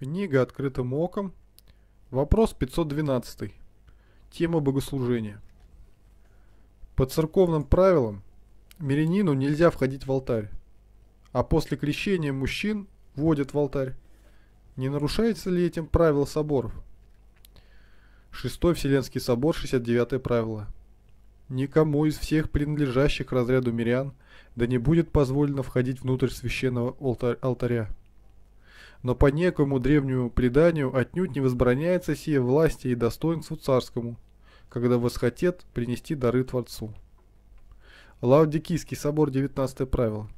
Книга «Открытым оком». Вопрос 512. Тема богослужения. По церковным правилам мирянину нельзя входить в алтарь, а после крещения мужчин вводят в алтарь. Не нарушается ли этим правило соборов? Шестой Вселенский собор, 69 правило. Никому из всех принадлежащих к разряду мирян да не будет позволено входить внутрь священного алтаря но по некому древнему преданию отнюдь не возбраняется сие власти и достоинству царскому, когда восхотет принести дары Творцу. Лаудикийский собор 19 правило.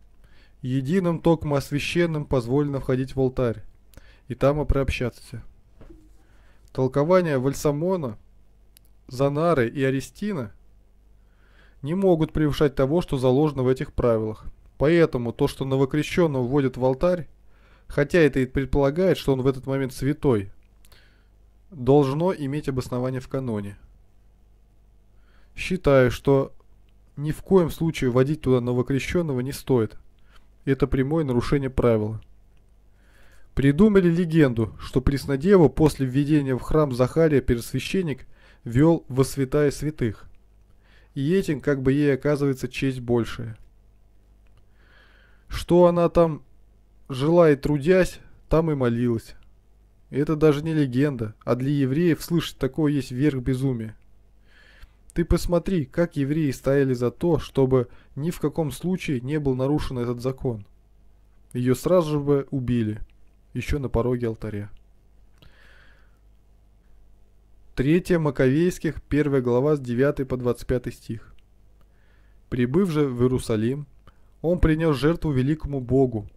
Единым током освященным позволено входить в алтарь, и там и приобщаться. Толкования Вальсамона, Занары и Аристина не могут превышать того, что заложено в этих правилах. Поэтому то, что новокрещенного вводят в алтарь, хотя это и предполагает, что он в этот момент святой, должно иметь обоснование в каноне. Считаю, что ни в коем случае водить туда новокрещенного не стоит. Это прямое нарушение правила. Придумали легенду, что Преснодеву после введения в храм Захария пересвященник вел во святая святых. И этим как бы ей оказывается честь большая. Что она там жила и трудясь, там и молилась. И это даже не легенда, а для евреев слышать такое есть верх безумия. Ты посмотри, как евреи стояли за то, чтобы ни в каком случае не был нарушен этот закон. Ее сразу же бы убили, еще на пороге алтаря. Третья Маковейских, первая глава с 9 по 25 стих. Прибыв же в Иерусалим, он принес жертву великому Богу,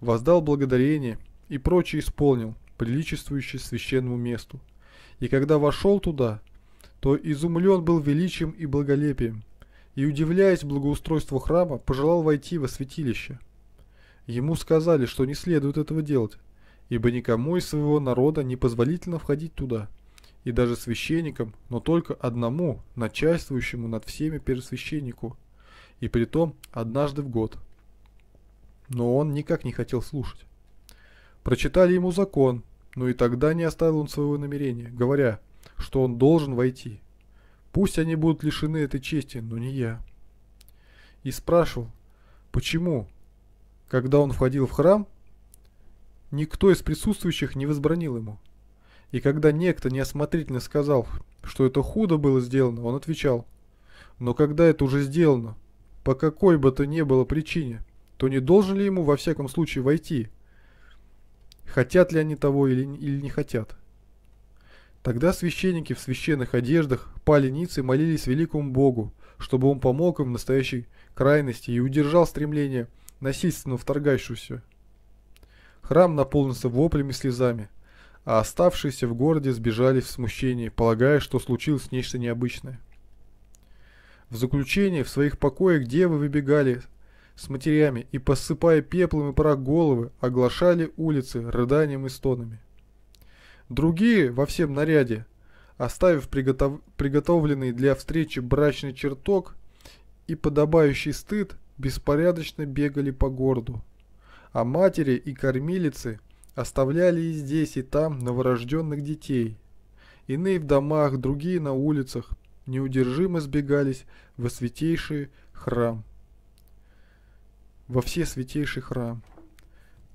воздал благодарение и прочее исполнил, приличествующее священному месту. И когда вошел туда, то изумлен был величием и благолепием, и, удивляясь благоустройству храма, пожелал войти во святилище. Ему сказали, что не следует этого делать, ибо никому из своего народа не позволительно входить туда, и даже священникам, но только одному, начальствующему над всеми первосвященнику, и при том однажды в год но он никак не хотел слушать. Прочитали ему закон, но и тогда не оставил он своего намерения, говоря, что он должен войти. Пусть они будут лишены этой чести, но не я. И спрашивал, почему, когда он входил в храм, никто из присутствующих не возбранил ему. И когда некто неосмотрительно сказал, что это худо было сделано, он отвечал, но когда это уже сделано, по какой бы то ни было причине – то не должен ли ему во всяком случае войти? Хотят ли они того или, или не хотят? Тогда священники в священных одеждах пали ниц и молились великому Богу, чтобы он помог им в настоящей крайности и удержал стремление насильственно вторгающуюся. Храм наполнился воплями и слезами, а оставшиеся в городе сбежали в смущении, полагая, что случилось нечто необычное. В заключение в своих покоях девы выбегали с матерями и, посыпая пеплом и пора головы, оглашали улицы рыданием и стонами. Другие во всем наряде, оставив приготов... приготовленный для встречи брачный чертог и подобающий стыд, беспорядочно бегали по городу. А матери и кормилицы оставляли и здесь, и там новорожденных детей. Иные в домах, другие на улицах, неудержимо сбегались во святейший храм во все святейший храм.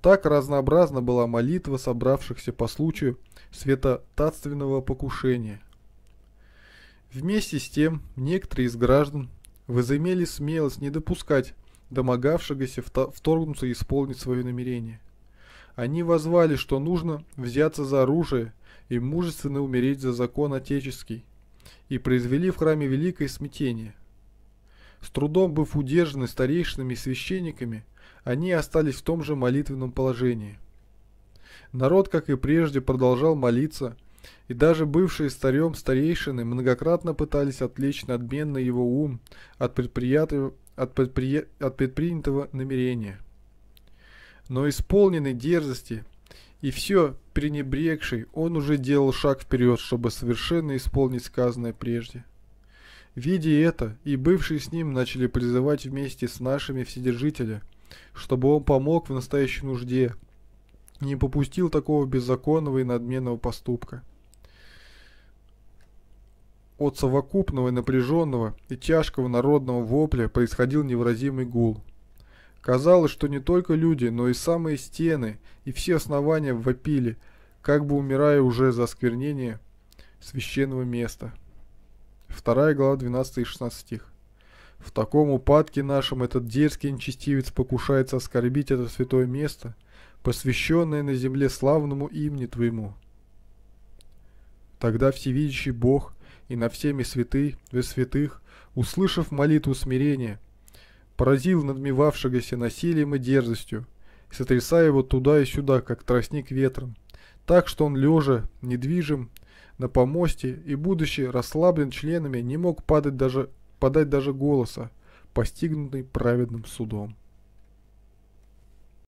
Так разнообразна была молитва собравшихся по случаю светотатственного покушения. Вместе с тем, некоторые из граждан возымели смелость не допускать домогавшегося вторгнуться и исполнить свое намерение. Они возвали, что нужно взяться за оружие и мужественно умереть за закон отеческий, и произвели в храме великое смятение. С трудом быв удержаны старейшинами и священниками, они остались в том же молитвенном положении. Народ, как и прежде, продолжал молиться, и даже бывшие старем старейшины многократно пытались отвлечь надменный его ум от, предприятия, от, предпри... от предпринятого намерения. Но исполненный дерзости и все пренебрегший, он уже делал шаг вперед, чтобы совершенно исполнить сказанное прежде. Видя это, и бывшие с ним начали призывать вместе с нашими Вседержителя, чтобы он помог в настоящей нужде, не попустил такого беззаконного и надменного поступка. От совокупного и напряженного и тяжкого народного вопля происходил невразимый гул. Казалось, что не только люди, но и самые стены и все основания вопили, как бы умирая уже за осквернение священного места. 2 глава 12 и 16 стих. В таком упадке нашем этот дерзкий нечестивец покушается оскорбить это святое место, посвященное на земле славному имени Твоему. Тогда всевидящий Бог и на всеми святых, без э, святых, услышав молитву смирения, поразил надмевавшегося насилием и дерзостью, сотрясая его туда и сюда, как тростник ветром, так что он лежа, недвижим, на помосте, и будучи расслаблен членами, не мог падать даже, подать даже голоса, постигнутый праведным судом.